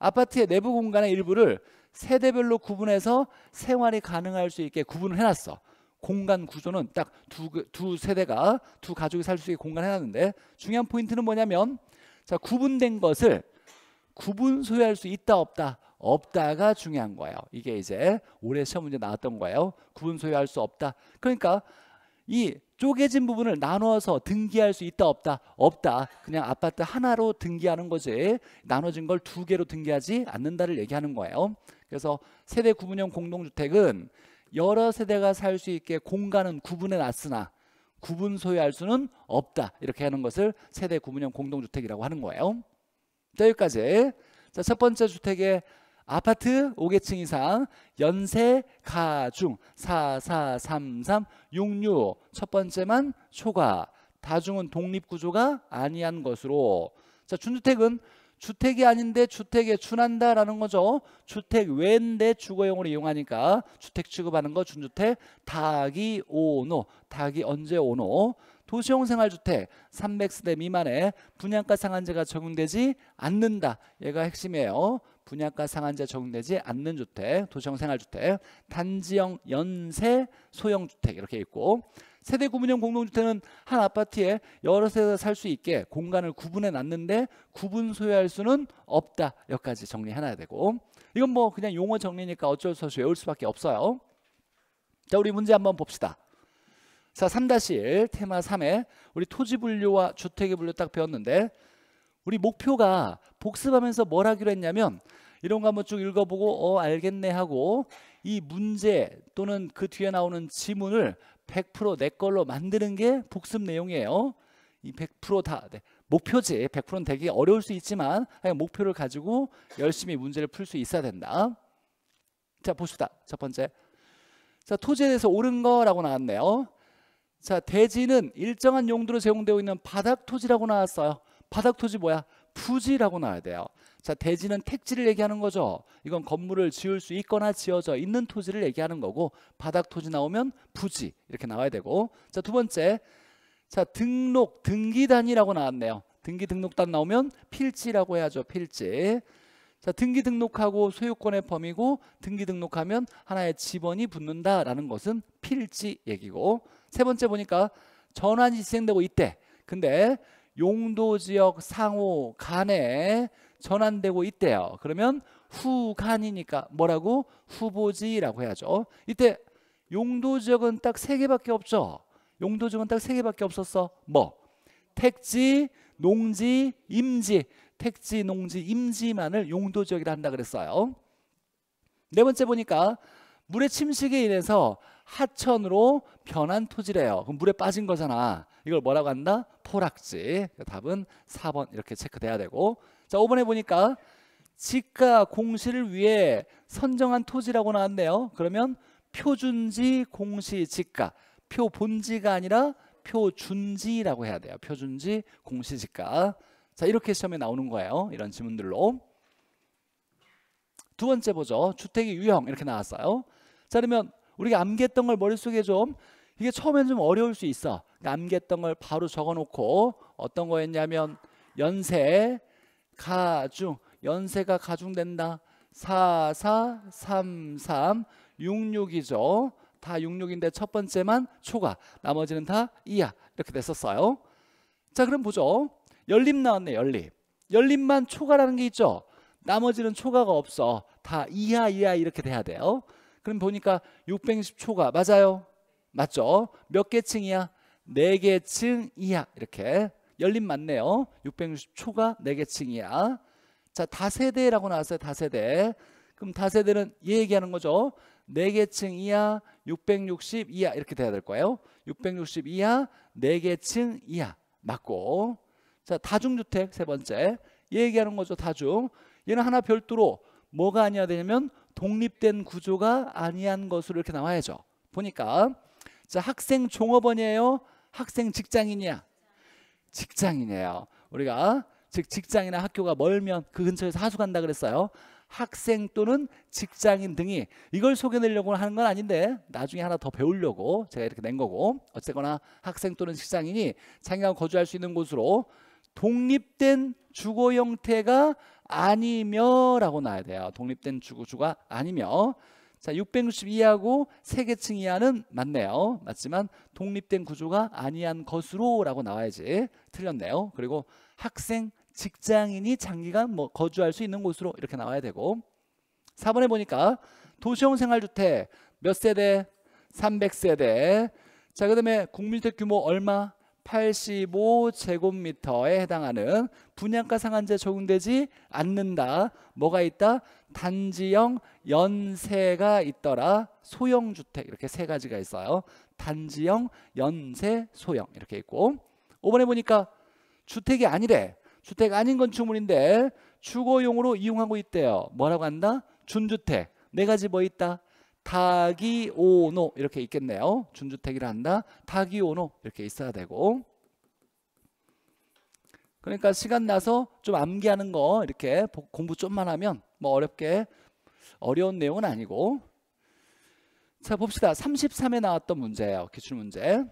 아파트의 내부 공간의 일부를 세대별로 구분해서 생활이 가능할 수 있게 구분을 해놨어. 공간 구조는 딱두 두 세대가 두 가족이 살 수 있게 공간 을 해놨는데 중요한 포인트는 뭐냐면 자 구분된 것을 구분 소유할 수 있다 없다 없다가 중요한 거예요. 이게 이제 올해 시험 문제 나왔던 거예요. 구분 소유할 수 없다. 그러니까 이 쪼개진 부분을 나눠서 등기할 수 있다 없다 없다 그냥 아파트 하나로 등기하는 거지 나눠진 걸 두 개로 등기하지 않는다를 얘기하는 거예요. 그래서 세대 구분형 공동주택은 여러 세대가 살 수 있게 공간은 구분해 놨으나 구분 소유할 수는 없다. 이렇게 하는 것을 세대 구분형 공동주택이라고 하는 거예요. 여기까지. 자, 첫 번째 주택의 아파트 5개층 이상 연세 가중 443366첫 번째만 초과 다중은 독립 구조가 아니한 것으로 자, 준주택은 주택이 아닌데 주택에 준한다라는 거죠. 주택 왠데 주거용으로 이용하니까 주택 취급하는 거 준주택 닭이 오노 닭이 언제 오노 도시형 생활주택 300세대 미만의 분양가 상한제가 적용되지 않는다. 얘가 핵심이에요. 분양가 상한제 적용되지 않는 주택, 도시형생활주택, 단지형 연세 소형주택 이렇게 있고 세대 구분형 공동주택은 한 아파트에 여러 세대살수 있게 공간을 구분해 놨는데 구분 소유할 수는 없다. 여기까지 정리해놔야 되고 이건 뭐 그냥 용어 정리니까 어쩔 수 없이 외울 수밖에 없어요. 자 우리 문제 한번 봅시다. 자3-1 테마 3에 우리 토지 분류와 주택의 분류 딱 배웠는데 우리 목표가 복습하면서 뭘 하기로 했냐면 이런 거 한번 쭉 읽어보고 어 알겠네 하고 이 문제 또는 그 뒤에 나오는 지문을 100%내 걸로 만드는 게 복습 내용이에요. 이 100%다 네. 목표지 100%는 되게 어려울 수 있지만 목표를 가지고 열심히 문제를 풀 수 있어야 된다. 자 보시다 첫 번째 자 토지에 대해서 옳은 거라고 나왔네요. 자 대지는 일정한 용도로 제공되고 있는 바닥 토지라고 나왔어요. 바닥 토지 뭐야? 부지라고 나와야 돼요. 자, 대지는 택지를 얘기하는 거죠. 이건 건물을 지을 수 있거나 지어져 있는 토지를 얘기하는 거고 바닥 토지 나오면 부지 이렇게 나와야 되고 자, 두 번째. 자, 등록 등기단이라고 나왔네요. 등기 등록단 나오면 필지라고 해야죠. 필지. 자, 등기 등록하고 소유권의 범위고 등기 등록하면 하나의 지번이 붙는다라는 것은 필지 얘기고 세 번째 보니까 전환이 시행되고 있대 근데 용도 지역 상호 간에 전환되고 있대요. 그러면 후간이니까 뭐라고 후보지라고 해야죠. 이때 용도 지역은 딱 세 개밖에 없죠. 용도 지역은 딱 세 개밖에 없었어. 뭐 택지, 농지, 임지. 택지, 농지, 임지만을 용도 지역이라 한다 그랬어요. 네 번째 보니까 물의 침식에 인해서 하천으로 변한 토지래요. 그럼 물에 빠진 거잖아. 이걸 뭐라고 한다? 포락지 답은 4번 이렇게 체크돼야 되고 자 5번에 보니까 지가 공시를 위해 선정한 토지라고 나왔네요 그러면 표준지 공시 지가 표본지가 아니라 표준지라고 해야 돼요 표준지 공시 지가 자 이렇게 시험에 나오는 거예요 이런 지문들로 두 번째 보죠 주택의 유형 이렇게 나왔어요 자 그러면 우리가 암기했던 걸 머릿속에 좀 이게 처음엔 좀 어려울 수 있어. 남겼던 걸 바로 적어놓고 어떤 거였냐면 연세 가중 연세가 가중된다. 4, 4, 3, 3, 6, 6이죠. 다 6, 6인데 첫 번째만 초과, 나머지는 다 이하 이렇게 됐었어요. 자 그럼 보죠. 연립 나왔네 연립. 연립만 초과라는 게 있죠. 나머지는 초과가 없어. 다 이하 이하 이렇게 돼야 돼요. 그럼 보니까 610 초과 맞아요. 맞죠? 몇 개 층이야? 네개층이하 이렇게 열림 맞네요. 660초가 네개 층이야. 자, 다세대라고 나왔어요. 다세대. 그럼 다세대는 얘 얘기하는 거죠. 네개층 이하, 660 이하 이렇게 돼야 될 거예요. 660 이하, 네개층 이하. 맞고. 자, 다중주택 세 번째. 얘 얘기하는 거죠. 다중. 얘는 하나 별도로 뭐가 아니야 어 되냐면 독립된 구조가 아니한 것으로 이렇게 나와야죠. 보니까 자, 학생 종업원이에요? 학생 직장인이야? 직장인이에요. 우리가 어? 즉 직장이나 학교가 멀면 그 근처에서 하수간다 그랬어요. 학생 또는 직장인 등이 이걸 소개내려고 하는 건 아닌데 나중에 하나 더 배우려고 제가 이렇게 낸 거고 어쨌거나 학생 또는 직장인이 자기가 거주할 수 있는 곳으로 독립된 주거 형태가 아니며라고 나야 돼요. 독립된 주거주가 아니며 자, 6 6 2하고 세계층 이하는 맞네요. 맞지만 독립된 구조가 아니한 것으로라고 나와야지 틀렸네요. 그리고 학생, 직장인이 장기간 뭐 거주할 수 있는 곳으로 이렇게 나와야 되고 4번에 보니까 도시형 생활주택 몇 세대? 300세대. 자, 그다음에 국민주택 규모 얼마? 85제곱미터에 해당하는 분양가 상한제 적용되지 않는다. 뭐가 있다? 단지형 연세가 있더라. 소형 주택 이렇게 세 가지가 있어요. 단지형 연세 소형 이렇게 있고 5번에 보니까 주택이 아니래. 주택 아닌 건축물인데 주거용으로 이용하고 있대요. 뭐라고 한다? 준주택. 네 가지 뭐 있다? 타기오노 이렇게 있겠네요. 준주택이라 한다. 타기오노 이렇게 있어야 되고 그러니까 시간 나서 좀 암기하는 거 이렇게 공부 좀만 하면 뭐 어렵게 어려운 내용은 아니고 자 봅시다. 33에 나왔던 문제예요. 기출문제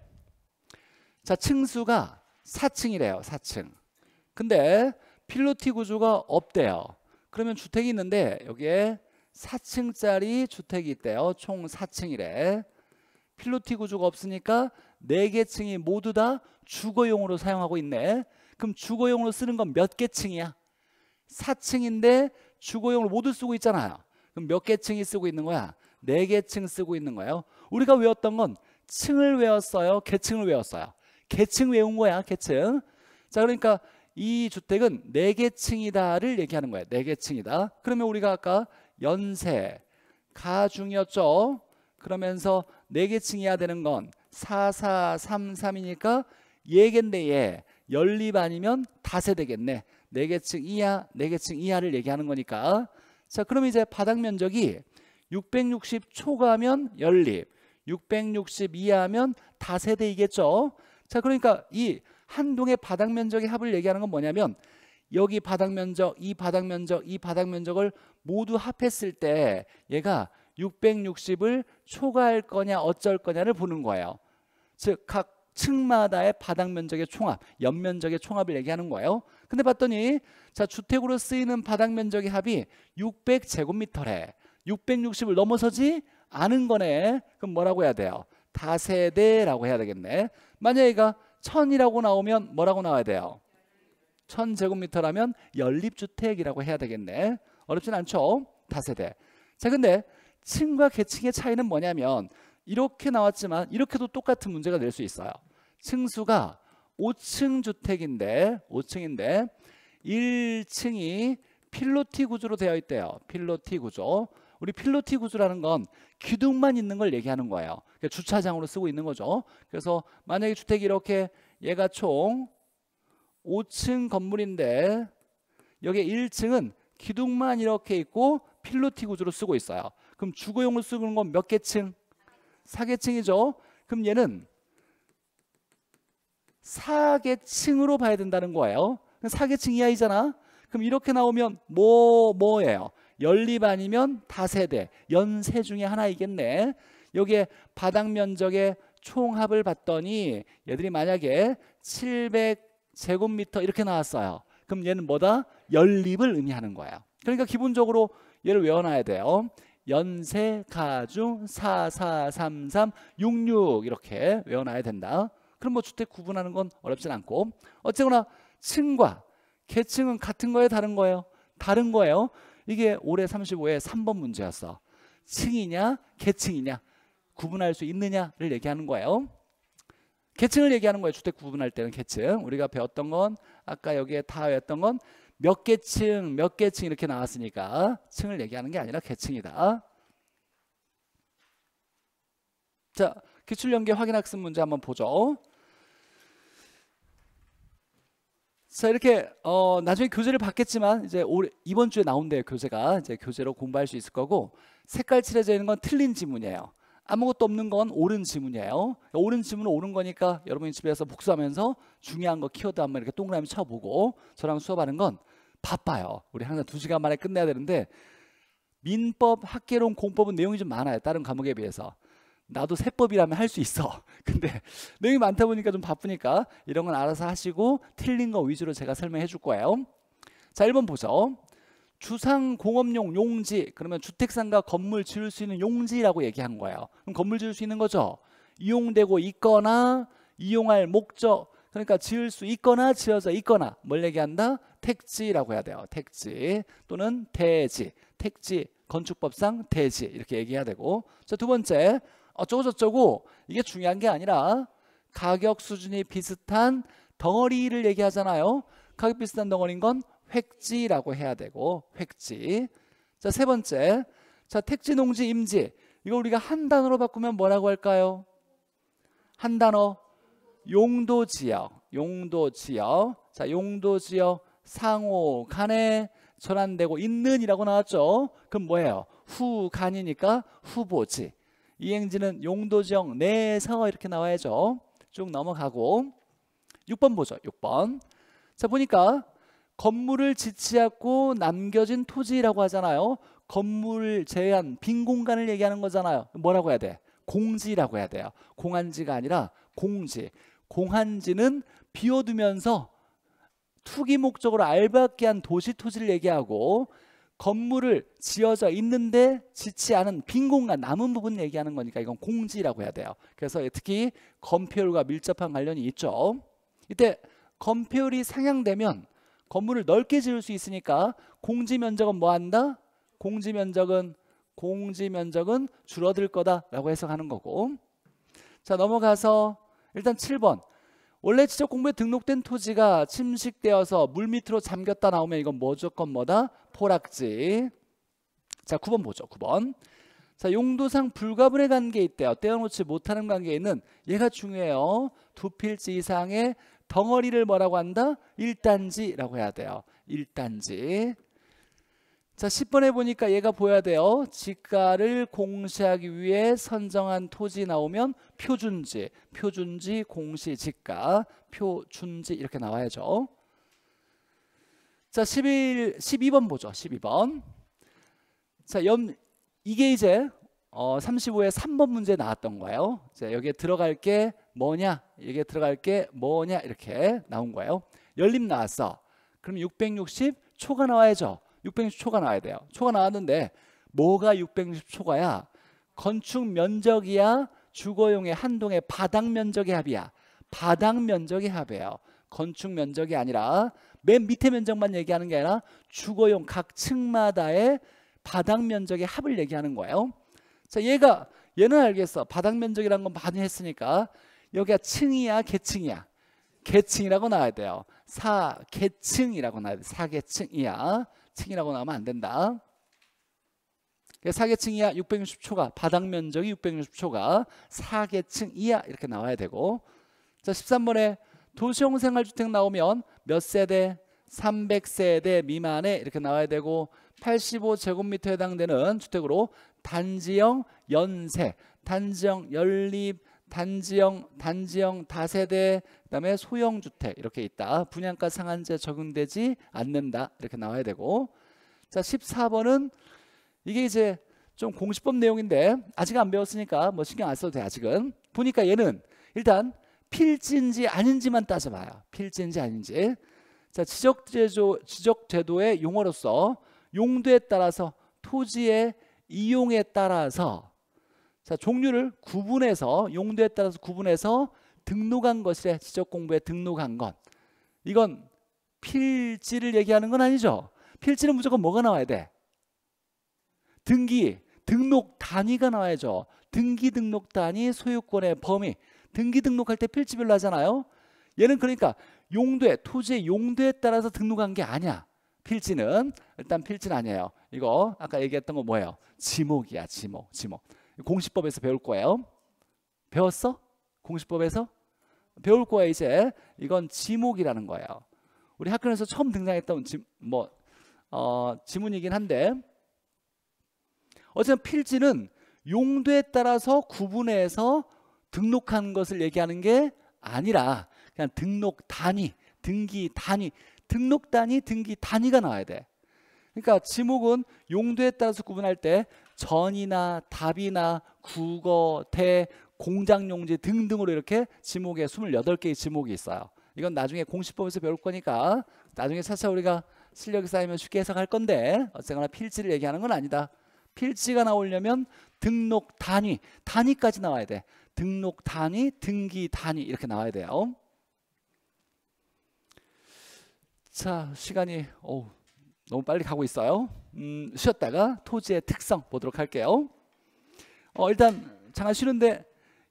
자 층수가 4층이래요. 4층 근데 필로티 구조가 없대요. 그러면 주택이 있는데 여기에 4층짜리 주택이 있대요. 총 4층이래. 필로티 구조가 없으니까 4개 층이 모두 다 주거용으로 사용하고 있네. 그럼 주거용으로 쓰는 건 몇 개 층이야? 4층인데 주거용으로 모두 쓰고 있잖아요. 그럼 몇 개 층이 쓰고 있는 거야? 4개 층 쓰고 있는 거예요. 우리가 외웠던 건 층을 외웠어요. 계층을 외웠어요. 계층 외운 거야. 계층. 자, 그러니까 이 주택은 4개 층이다를 얘기하는 거예요. 4개 층이다. 그러면 우리가 아까 연세, 가 중이었죠. 그러면서 4 계층이야 되는 건 4, 4, 3, 3이니까 예겠네 예. 연립 아니면 다세 되겠네. 4 계층 이하, 4 계층 이하를 얘기하는 거니까. 자, 그럼 이제 바닥 면적이 660 초과하면 연립, 660 이하면 다세대이겠죠. 자, 그러니까 이 한 동의 바닥 면적의 합을 얘기하는 건 뭐냐면 여기 바닥 면적, 이 바닥 면적, 이 바닥 면적을 모두 합했을 때 얘가 660을 초과할 거냐 어쩔 거냐를 보는 거예요. 즉 각 층마다의 바닥 면적의 총합, 연면적의 총합을 얘기하는 거예요. 근데 봤더니 자 주택으로 쓰이는 바닥 면적의 합이 600제곱미터래. 660을 넘어서지 않은 거네. 그럼 뭐라고 해야 돼요? 다세대라고 해야 되겠네. 만약에 얘가 1000이라고 나오면 뭐라고 나와야 돼요? 1000제곱미터라면 연립주택이라고 해야 되겠네. 어렵진 않죠? 다세대. 자, 근데 층과 계층의 차이는 뭐냐면 이렇게 나왔지만 이렇게도 똑같은 문제가 될 수 있어요. 층수가 5층 주택인데 5층인데 1층이 필로티 구조로 되어 있대요. 필로티 구조. 우리 필로티 구조라는 건 기둥만 있는 걸 얘기하는 거예요. 그러니까 주차장으로 쓰고 있는 거죠. 그래서 만약에 주택이 이렇게 얘가 총 5층 건물인데 여기 1층은 기둥만 이렇게 있고 필로티 구조로 쓰고 있어요. 그럼 주거용으로 쓰는 건 몇 개 층? 4개층이죠. 그럼 얘는 4개층으로 봐야 된다는 거예요. 4개층 이하이잖아. 그럼 이렇게 나오면 뭐 뭐예요? 연립 아니면 다세대, 연세 중에 하나이겠네. 여기에 바닥 면적의 총합을 봤더니 얘들이 만약에 700 제곱미터 이렇게 나왔어요. 그럼 얘는 뭐다? 연립을 의미하는 거예요. 그러니까 기본적으로 얘를 외워놔야 돼요. 연세, 가주, 4, 4, 3, 3, 6, 6 이렇게 외워놔야 된다. 그럼 뭐 주택 구분하는 건 어렵진 않고 어쨌거나 층과 계층은 같은 거예요? 다른 거예요? 다른 거예요. 이게 올해 3 5회 3번 문제였어. 층이냐 계층이냐 구분할 수 있느냐를 얘기하는 거예요. 계층을 얘기하는 거예요. 주택 구분할 때는 계층. 우리가 배웠던 건 아까 여기에 다 했던 건 몇 계층, 몇 계층 이렇게 나왔으니까 층을 얘기하는 게 아니라 계층이다. 자, 기출 연계 확인 학습 문제 한번 보죠. 자 이렇게 어, 나중에 교재를 받겠지만 이제 올, 해 이번 주에 나온대요 교재가 이제 교재로 공부할 수 있을 거고 색깔 칠해져 있는 건 틀린 지문이에요 아무것도 없는 건 옳은 지문이에요. 옳은 지문은 옳은 거니까 여러분이 집에서 복수하면서 중요한 거 키워드 한 번 이렇게 동그라미 쳐보고 저랑 수업하는 건 바빠요. 우리 항상 두 시간 만에 끝내야 되는데 민법, 학계론, 공법은 내용이 좀 많아요. 다른 과목에 비해서. 나도 세법이라면 할 수 있어. 근데 내용이 많다 보니까 좀 바쁘니까 이런 건 알아서 하시고 틀린 거 위주로 제가 설명해 줄 거예요. 자, 1번 보죠. 주상 공업용 용지 그러면 주택상가 건물 지을 수 있는 용지라고 얘기한 거예요. 그럼 건물 지을 수 있는 거죠. 이용되고 있거나 이용할 목적 그러니까 지을 수 있거나 지어져 있거나 뭘 얘기한다? 택지라고 해야 돼요. 택지 또는 대지 택지 건축법상 대지 이렇게 얘기해야 되고 자두 번째 어쩌고저쩌고 이게 중요한 게 아니라 가격 수준이 비슷한 덩어리를 얘기하잖아요. 가격 비슷한 덩어리인 건 획지라고 해야 되고 획지. 자, 세 번째. 자, 택지 농지 임지. 이거 우리가 한 단어로 바꾸면 뭐라고 할까요? 한 단어 용도 지역. 용도 지역. 자, 용도 지역 상호 간에 전환되고 있는이라고 나왔죠. 그럼 뭐예요? 후 간이니까 후보지. 이행지는 용도 지역 내에서 이렇게 나와야죠. 쭉 넘어가고 6번 보죠. 6번. 자, 보니까 건물을 지치않고 남겨진 토지라고 하잖아요. 건물 제한 빈 공간을 얘기하는 거잖아요. 뭐라고 해야 돼? 공지라고 해야 돼요. 공한지가 아니라 공지. 공한지는 비워두면서 투기 목적으로 알박게 한 도시 토지를 얘기하고 건물을 지어져 있는데 지치 않은 빈 공간 남은 부분 얘기하는 거니까 이건 공지라고 해야 돼요. 그래서 특히 건폐율과 밀접한 관련이 있죠. 이때 건폐율이 상향되면 건물을 넓게 지을 수 있으니까 공지 면적은 뭐 한다? 공지 면적은 공지 면적은 줄어들 거다라고 해석하는 거고. 자, 넘어가서 일단 7번. 원래 지적 공부에 등록된 토지가 침식되어서 물 밑으로 잠겼다 나오면 이건 뭐조건 뭐다? 포락지. 자, 9번 보죠. 9번. 자, 용도상 불가분의 관계에 있대요. 떼어놓지 못하는 관계에 는 얘가 중요해요. 두 필지 이상의 덩어리를 뭐라고 한다? 1단지라고 해야 돼요. 1단지. 자, 10번에 보니까 얘가 보여야 돼요. 지가를 공시하기 위해 선정한 토지 나오면 표준지, 표준지, 공시, 지가, 표준지 이렇게 나와야죠. 자, 11, 12번 보죠. 12번. 자, 염, 이게 이제 어, 35의 3번 문제 나왔던 거예요. 자, 여기에 들어갈 게 뭐냐? 여기에 들어갈 게 뭐냐? 이렇게 나온 거예요. 열림 나왔어. 그럼 660초가 나와야죠. 660초가 나와야 돼요. 초가 나왔는데 뭐가 660초가야? 건축 면적이야 주거용의 한동의 바닥 면적의 합이야. 바닥 면적의 합이에요. 건축 면적이 아니라 맨 밑에 면적만 얘기하는 게 아니라 주거용 각 층마다의 바닥 면적의 합을 얘기하는 거예요. 자, 얘가 얘는 알겠어. 바닥 면적이란건 많이 했으니까 여기가 층이야, 계층이야? 계층이라고 나와야 돼요. 사계층이라고 나와야 돼. 요 사계층이야. 층이라고 나오면 안 된다. 사계층이야 660초가 바닥 면적이 660초가 사계층이야 이렇게 나와야 되고 자 13번에 도시형 생활주택 나오면 몇 세대 300세대 미만에 이렇게 나와야 되고 85제곱미터에 해당되는 주택으로 단지형 연세 단지형 연립 단지형, 단지형, 다세대, 그다음에 소형 주택 이렇게 있다. 분양가 상한제 적용되지 않는다. 이렇게 나와야 되고. 자, 14번은 이게 이제 좀 공시법 내용인데 아직 안 배웠으니까 뭐 신경 안 써도 돼 아직은. 보니까 얘는 일단 필지인지 아닌지만 따져봐요. 필지인지 아닌지. 자, 지적제조, 지적제도의 용어로서 용도에 따라서 토지의 이용에 따라서 자, 종류를 구분해서 용도에 따라서 구분해서 등록한 것이래 지적 공부에 등록한 것. 이건 필지를 얘기하는 건 아니죠. 필지는 무조건 뭐가 나와야 돼? 등기, 등록 단위가 나와야죠. 등기 등록 단위 소유권의 범위. 등기 등록할 때 필지별로 하잖아요. 얘는 그러니까 용도에 토지의 용도에 따라서 등록한 게 아니야. 필지는 일단 필지는 아니에요. 이거 아까 얘기했던 거 뭐예요? 지목이야, 지목. 지목. 공시법에서 배울 거예요. 배웠어? 공시법에서? 배울 거야 이제. 이건 지목이라는 거예요. 우리 학교에서 처음 등장했던 지, 뭐 어, 지문이긴 한데 어쨌든 필지는 용도에 따라서 구분해서 등록한 것을 얘기하는 게 아니라 그냥 등록 단위, 등기 단위, 등록 단위, 등기 단위가 나와야 돼. 그러니까 지목은 용도에 따라서 구분할 때 전이나 답이나 국어, 대, 공장용지 등등으로 이렇게 지목에 28개의 지목이 있어요. 이건 나중에 공시법에서 배울 거니까 나중에 차차 우리가 실력이 쌓이면 쉽게 해석할 건데 어쨌거나 필지를 얘기하는 건 아니다. 필지가 나오려면 등록 단위, 단위까지 나와야 돼. 등록 단위, 등기 단위 이렇게 나와야 돼요. 자, 시간이 어우, 너무 빨리 가고 있어요. 음, 쉬었다가 토지의 특성 보도록 할게요. 어, 일단 잠깐 쉬는데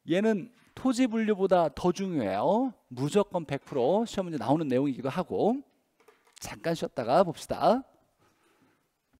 얘는 토지 분류보다 더 중요해요. 무조건 100% 시험 문제 나오는 내용이기도 하고 잠깐 쉬었다가 봅시다.